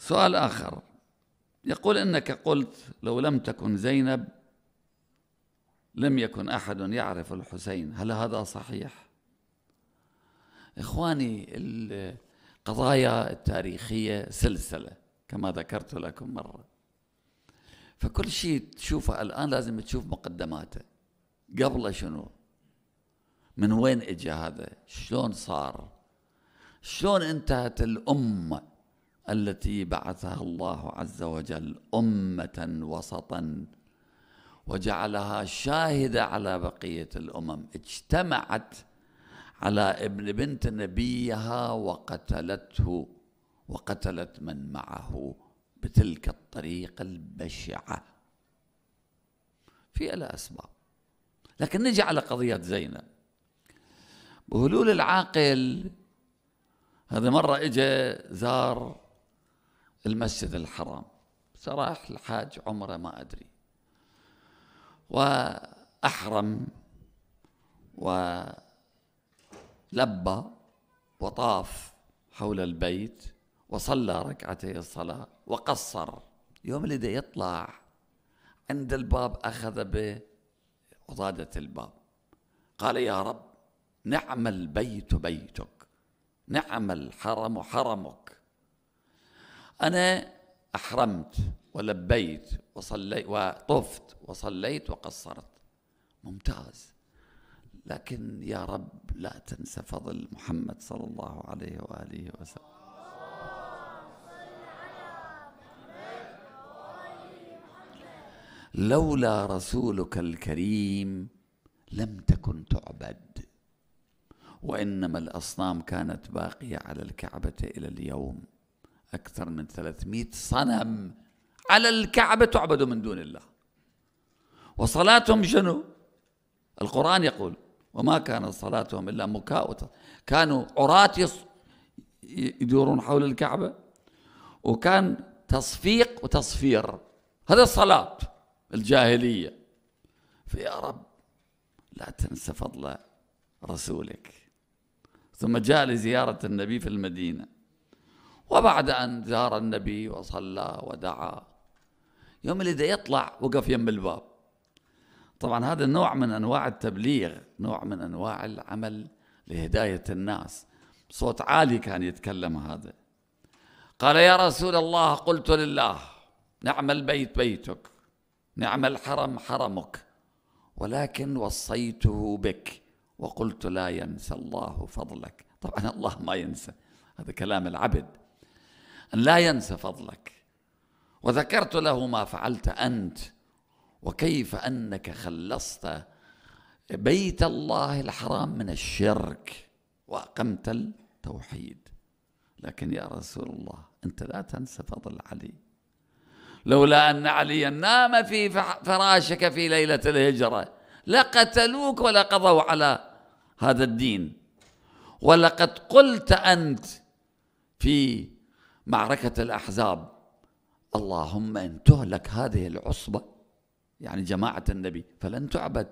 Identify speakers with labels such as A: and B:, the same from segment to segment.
A: سؤال آخر يقول إنك قلت لو لم تكن زينب لم يكن أحد يعرف الحسين هل هذا صحيح؟ إخواني القضايا التاريخية سلسلة كما ذكرت لكم مرة فكل شيء تشوفه الآن لازم تشوف مقدماته قبل شنو من وين اجى هذا شلون صار شلون انتهت الأمة التي بعثها الله عز وجل امه وسطا وجعلها شاهده على بقيه الامم اجتمعت على ابن بنت نبيها وقتلته وقتلت من معه بتلك الطريقه البشعه في لها اسباب لكن نجي على قضيه زينب بهلول العاقل هذا مره اجى زار المسجد الحرام صراحة الحاج عمره ما أدري وأحرم ولبى وطاف حول البيت وصلى ركعتي الصلاة وقصر يوم اللي يطلع عند الباب أخذ بعضادة الباب قال يا رب نعم البيت بيتك نعم الحرم حرمك أنا أحرمت ولبيت وصليت وطفت وصليت وقصرت ممتاز لكن يا رب لا تنسى فضل محمد صلى الله عليه وآله وسلم لولا رسولك الكريم لم تكن تعبد وإنما الأصنام كانت باقية على الكعبة إلى اليوم أكثر من 300 صنم على الكعبة تعبد من دون الله وصلاتهم شنو القرآن يقول وما كانت صلاتهم إلا مكاء كانوا عراة يدورون حول الكعبة وكان تصفيق وتصفير هذا الصلاة الجاهلية فيا رب لا تنسى فضل رسولك ثم جاء لزيارة النبي في المدينة وبعد أن زار النبي وصلى ودعا يوم اللي دا يطلع وقف يم الباب طبعا هذا نوع من أنواع التبليغ نوع من أنواع العمل لهداية الناس صوت عالي كان يتكلم هذا قال يا رسول الله قلت لله نعم البيت بيتك نعم الحرم حرمك ولكن وصيته بك وقلت لا ينسى الله فضلك طبعا الله ما ينسى هذا كلام العبد أن لا ينسى فضلك وذكرت له ما فعلت أنت وكيف أنك خلصت بيت الله الحرام من الشرك وأقمت التوحيد لكن يا رسول الله أنت لا تنسى فضل علي لولا أن عليا نام في فراشك في ليلة الهجرة لقتلوك ولا قضوا على هذا الدين ولقد قلت أنت في معركة الأحزاب اللهم إن تهلك هذه العصبة يعني جماعة النبي فلن تعبد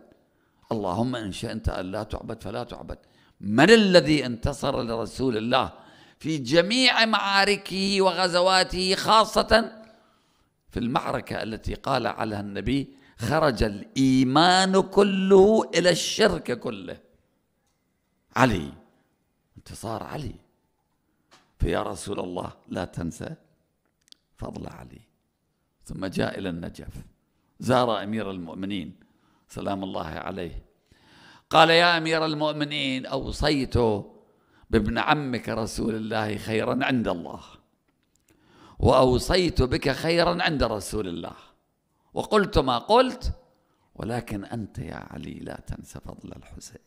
A: اللهم إن شئت أن لا تعبد فلا تعبد من الذي انتصر لرسول الله في جميع معاركه وغزواته خاصة في المعركة التي قال عليها النبي خرج الإيمان كله إلى الشرك كله علي انتصار علي فيا رسول الله لا تنسى فضل علي ثم جاء إلى النجف زار أمير المؤمنين سلام الله عليه قال يا أمير المؤمنين أوصيت بابن عمك رسول الله خيرا عند الله وأوصيت بك خيرا عند رسول الله وقلت ما قلت ولكن أنت يا علي لا تنسى فضل الحسين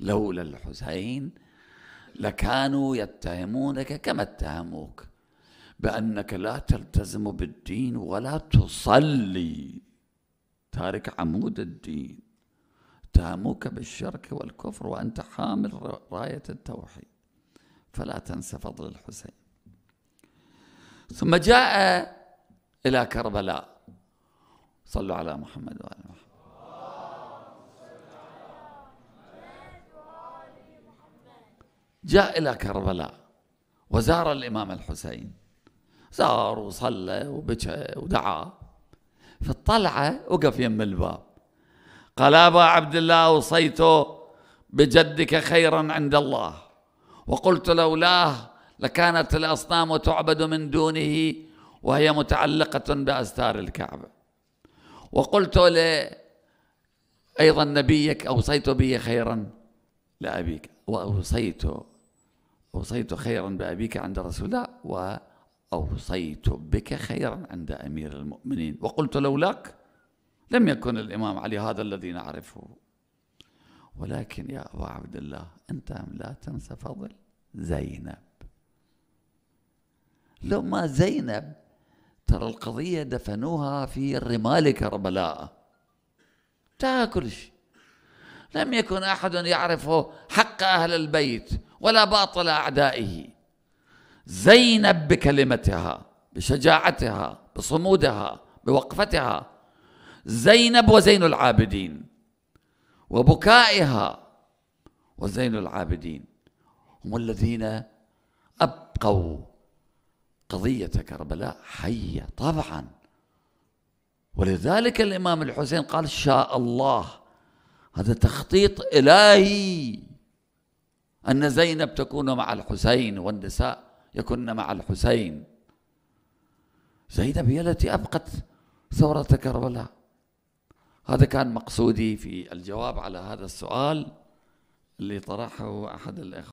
A: لولا الحسين لكانوا يتهمونك كما اتهموك بأنك لا تلتزم بالدين ولا تصلي تارك عمود الدين اتهموك بالشرك والكفر وأنت حامل راية التوحيد فلا تنسى فضل الحسين ثم جاء إلى كربلاء صلوا على محمد وعلى محمد جاء إلى كربلاء وزار الإمام الحسين زار وصلى وبكى ودعا في الطلعة وقف يم الباب قال أبا عبد الله أوصيت بجدك خيرا عند الله وقلت لولاه لكانت الأصنام تعبد من دونه وهي متعلقة بأستار الكعبة وقلت ل أيضا نبيك أوصيت به خيرا لأبيك وأوصيت أوصيت خيرا بأبيك عند رسول الله وأوصيت بك خيرا عند أمير المؤمنين وقلت لولاك لم يكن الإمام علي هذا الذي نعرفه ولكن يا أبا عبد الله أنت لا تنسى فضل زينب لو ما زينب ترى القضية دفنوها في الرمال كربلاء انتهى كل شيء لم يكن أحد يعرف حق أهل البيت ولا باطل أعدائه زينب بكلمتها بشجاعتها بصمودها بوقفتها زينب وزين العابدين وبكائها وزين العابدين هم الذين أبقوا قضية كربلاء حية طبعا ولذلك الإمام الحسين قال شاء الله هذا تخطيط إلهي أن زينب تكون مع الحسين والنساء يكن مع الحسين زينب هي التي أبقت ثورة كربلاء هذا كان مقصودي في الجواب على هذا السؤال اللي طرحه أحد الإخوة